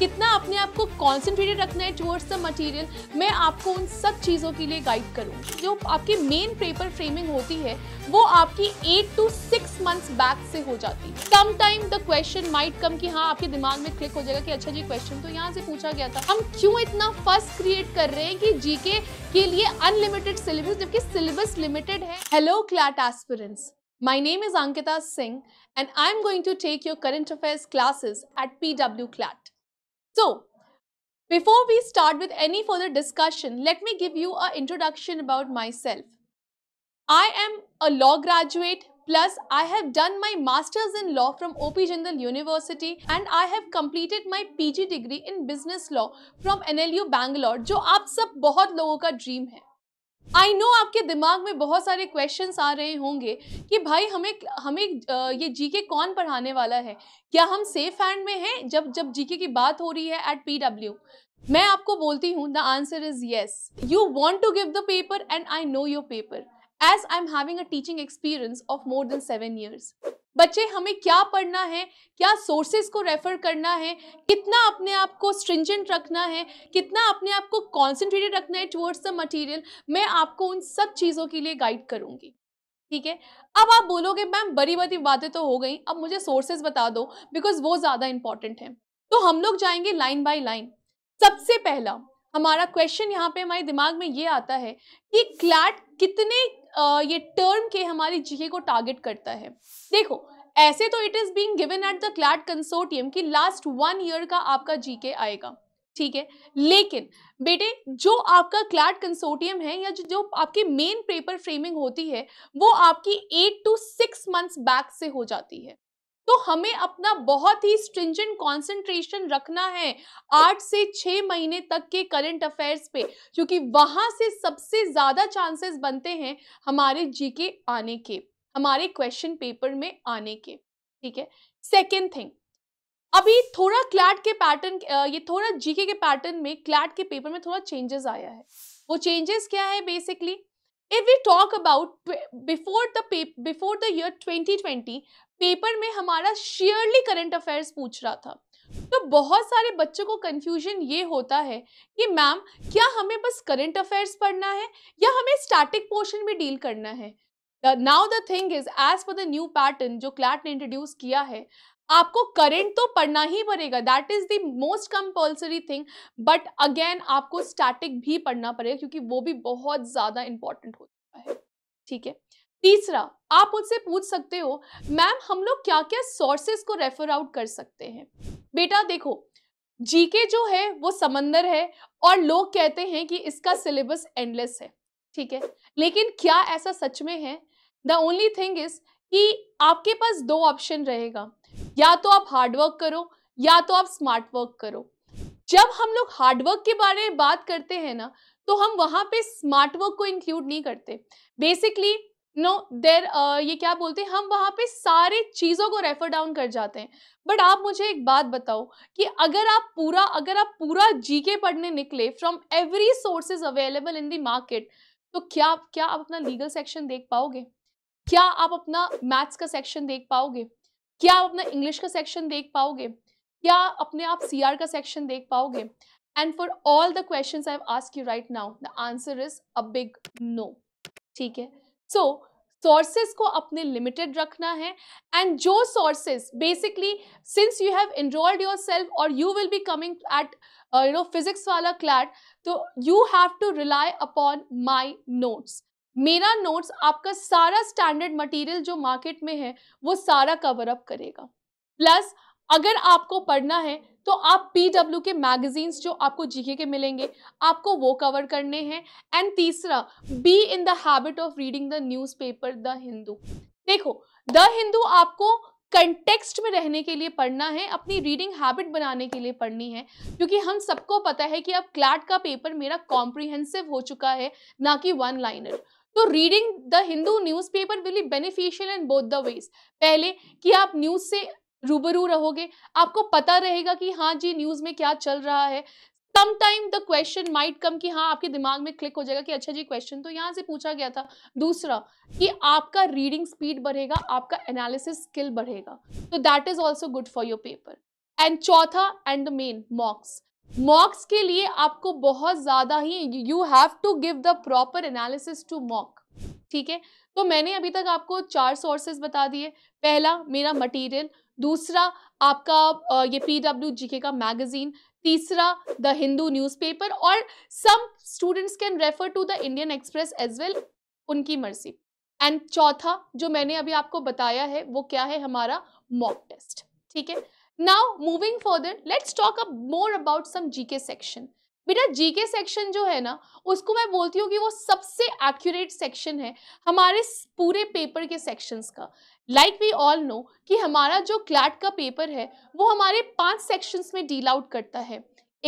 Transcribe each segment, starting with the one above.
कितना अपने आप को कॉन्सेंट्रेटेड रखना है टूवर्ड्स द मटेरियल मैं आपको उन सब चीज़ों के लिए गाइड करूँगी जो आपकी मेन पेपर फ्रेमिंग होती है वो आपकी at two six months back से हो जाती है some time the question might come कि हाँ आपके दिमाग में क्लिक हो जाएगा कि अच्छा जी क्वेश्चन तो यहाँ से पूछा गया था हम क्यों इतना फर्स्ट क्रिएट कर रहे हैं कि जीके के लिए अनलिमिटेड सिलेबस जबकि सिलेबस लिमिटेड है hello CLAT aspirants My name is Ankita Singh and I am going to take your current affairs classes at PW CLAT. So, before we start with any further discussion, let me give you an introduction about myself. I am a law graduate Plus, I have done my Masters in Law from OP Jindal University and I have completed my PG degree in Business Law from NLU Bangalore, which is a dream of many people. I know आपके दिमाग में बहुत सारे questions आ रहे होंगे कि भाई हमें हमें ये जीके कौन पढ़ाने वाला है क्या हम सेफ हैंड में हैं जब जब जीके की बात हो रही है एट पीडब्ल्यू मैं आपको बोलती हूँ the answer is yes you want to give the paper and I know your paper as I am having a teaching experience of more than seven years बच्चे हमें क्या पढ़ना है क्या सोर्सेज को रेफर करना है कितना अपने आप को स्ट्रिंजेंट रखना है कितना अपने आप को कॉन्सेंट्रेटेड रखना है टुवर्ड्स द मटेरियल मैं आपको उन सब चीज़ों के लिए गाइड करूँगी ठीक है अब आप बोलोगे मैम बड़ी बड़ी बातें तो हो गई अब मुझे सोर्सेज बता दो बिकॉज वो ज़्यादा इंपॉर्टेंट है तो हम लोग जाएंगे लाइन बाई लाइन सबसे पहला हमारा क्वेश्चन यहाँ पे हमारे दिमाग में ये आता है कि क्लैट कितने ये टर्म के हमारी जीके को टारगेट करता है देखो ऐसे तो it is being given at the CLAT consortium कि लास्ट वन ईयर का आपका जीके आएगा ठीक है लेकिन बेटे जो आपका क्लैट कंसोर्टियम है या जो आपकी मेन पेपर फ्रेमिंग होती है वो आपकी at two six months back से हो जाती है तो हमें अपना बहुत ही स्ट्रिंजेंट कॉन्सेंट्रेशन रखना है आठ से छह महीने तक के करंट अफेयर्स पे क्योंकि वहां से सबसे ज़्यादा चांसेस बनते हैं हमारे जीके आने के हमारे क्वेश्चन पेपर में आने के ठीक है सेकेंड थिंग अभी थोड़ा क्लैट के पैटर्न ये थोड़ा जीके के पैटर्न में क्लैट के पेपर में थोड़ा चेंजेस आया है वो चेंजेस क्या है basically if we talk about before the before the year 2020 paper में हमारा शेयरली करंट अफेयर्स पूछ रहा था तो बहुत सारे बच्चों को कंफ्यूजन ये होता है कि मैम क्या हमें बस करंट अफेयर्स पढ़ना है या हमें स्टैटिक पोर्शन भी डील करना है now the thing is as per the new pattern जो क्लैट ने इंट्रोड्यूस किया है आपको करंट तो पढ़ना ही पड़ेगा that is the most compulsory thing but again आपको स्टैटिक भी पढ़ना पड़ेगा क्योंकि वो भी बहुत ज़्यादा इंपॉर्टेंट होता है ठीक है तीसरा आप उनसे पूछ सकते हो मैम हम लोग क्या क्या सोर्सेस को रेफर आउट कर सकते हैं बेटा देखो जीके जो है वो समंदर है और लोग कहते हैं कि इसका सिलेबस एंडलेस है ठीक है लेकिन क्या ऐसा सच में है द ओनली थिंग इज कि आपके पास दो ऑप्शन रहेगा या तो आप हार्डवर्क करो या तो आप स्मार्ट वर्क करो जब हम लोग हार्डवर्क के बारे में बात करते हैं ना तो हम वहाँ पे स्मार्ट वर्क को इंक्लूड नहीं करते बेसिकली नो देर ये क्या बोलते हैं हम वहाँ पे सारे चीज़ों को रेफर डाउन कर जाते हैं बट आप मुझे एक बात बताओ कि अगर आप पूरा अगर आप पूरा जीके पढ़ने निकले from every sources available in the market तो क्या क्या आप अपना लीगल सेक्शन देख पाओगे क्या आप अपना मैथ्स का सेक्शन देख पाओगे क्या आप अपना इंग्लिश का सेक्शन देख पाओगे क्या अपने आप सी का सेक्शन देख पाओगे and for all the question I ask you right now the answer is a big no ठीक है सो so, सोर्सेज को अपने लिमिटेड रखना है एंड जो sources basically since you have enrolled yourself और you will be coming at you know physics वाला CLAT तो you have to rely upon my notes मेरा नोट्स आपका सारा स्टैंडर्ड मटेरियल जो मार्केट में है वो सारा कवर अप करेगा प्लस अगर आपको पढ़ना है तो आप पी डब्ल्यू के मैगजीन्स जो आपको जीके के मिलेंगे आपको वो कवर करने हैं एंड तीसरा be in the habit of reading the newspaper the Hindu देखो द हिंदू आपको कंटेक्स्ट में रहने के लिए पढ़ना है अपनी रीडिंग हैबिट बनाने के लिए पढ़नी है क्योंकि हम सबको पता है कि अब क्लैट का पेपर मेरा कॉम्प्रिहेंसिव हो चुका है ना कि वन लाइनर तो reading the Hindu paper will be beneficial in both the ways पहले कि आप न्यूज़ से रूबरू रहोगे आपको पता रहेगा कि हाँ जी न्यूज़ में क्या चल रहा है sometime the question might come कि हाँ आपके दिमाग में क्लिक हो जाएगा कि अच्छा जी क्वेश्चन तो यहाँ से पूछा गया था दूसरा कि आपका रीडिंग स्पीड बढ़ेगा आपका एनालिसिस स्किल बढ़ेगा तो that is also good for your paper and चौथा and the main mocks mocks के लिए आपको बहुत ज़्यादा ही you have to give the proper analysis to mock ठीक है तो मैंने अभी तक आपको चार सोर्सेज बता दिए पहला मेरा मटेरियल दूसरा आपका ये पी डब्ल्यू जी के का मैगजीन तीसरा द हिंदू न्यूज़पेपर और some students can refer to the Indian Express as well उनकी मर्जी एंड चौथा जो मैंने अभी आपको बताया है वो क्या है हमारा मॉक टेस्ट ठीक है now moving further let's talk up more about some GK section बेटा जीके सेक्शन जो है ना उसको मैं बोलती हूँ कि वो सबसे एक्यूरेट सेक्शन है हमारे पूरे पेपर के सेक्शंस का लाइक वी ऑल नो कि हमारा जो क्लैट का पेपर है वो हमारे पांच सेक्शंस में डील आउट करता है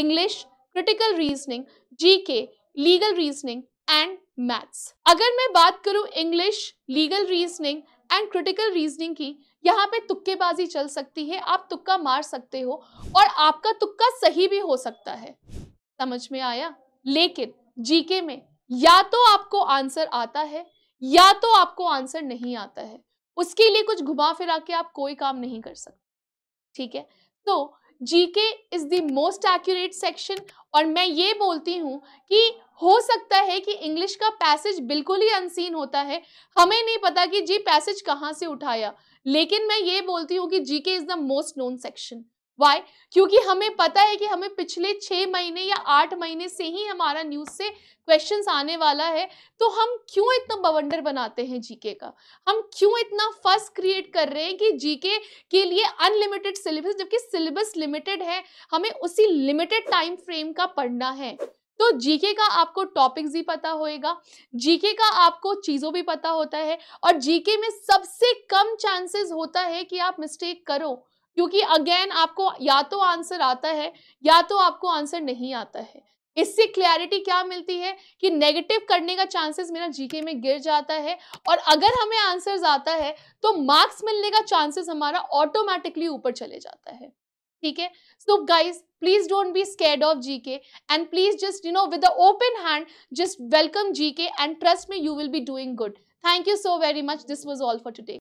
English critical reasoning GK legal reasoning and maths अगर मैं बात करूँ English legal reasoning and critical reasoning की यहाँ पे तुक्केबाजी चल सकती है आप तुक्का मार सकते हो और आपका तुक्का सही भी हो सकता है समझ में आया लेकिन जीके में या तो आपको आंसर आता है या तो आपको आंसर नहीं आता है उसके लिए कुछ घुमा फिरा के आप कोई काम नहीं कर सकते ठीक है तो GK is the most accurate section और मैं ये बोलती हूँ कि हो सकता है कि इंग्लिश का पैसेज बिल्कुल ही अनसीन होता है हमें नहीं पता कि जी पैसेज कहाँ से उठाया लेकिन मैं ये बोलती हूँ कि GK is the most known section why क्योंकि हमें पता है कि हमें पिछले छः महीने या आठ महीने से ही हमारा न्यूज़ से क्वेश्चंस आने वाला है तो हम क्यों इतना बवंडर बनाते हैं जीके का हम क्यों इतना फर्स्ट क्रिएट कर रहे हैं कि जीके के लिए अनलिमिटेड सिलेबस जबकि सिलेबस लिमिटेड है हमें उसी लिमिटेड टाइम फ्रेम का पढ़ना है तो जीके का आपको टॉपिक्स भी पता होएगा जीके का आपको चीज़ों भी पता होता है और जीके में सबसे कम चांसेस होता है कि आप मिस्टेक करो क्योंकि अगेन आपको या तो आंसर आता है या तो आपको आंसर नहीं आता है इससे क्लैरिटी क्या मिलती है कि नेगेटिव करने का चांसेस मेरा जीके में गिर जाता है और अगर हमें आंसर्स आता है तो मार्क्स मिलने का चांसेस हमारा ऑटोमेटिकली ऊपर चले जाता है ठीक है so guys please don't be scared of G K and please just you know with open hand just welcome G K and trust me you will be doing good thank you so very much this was all for today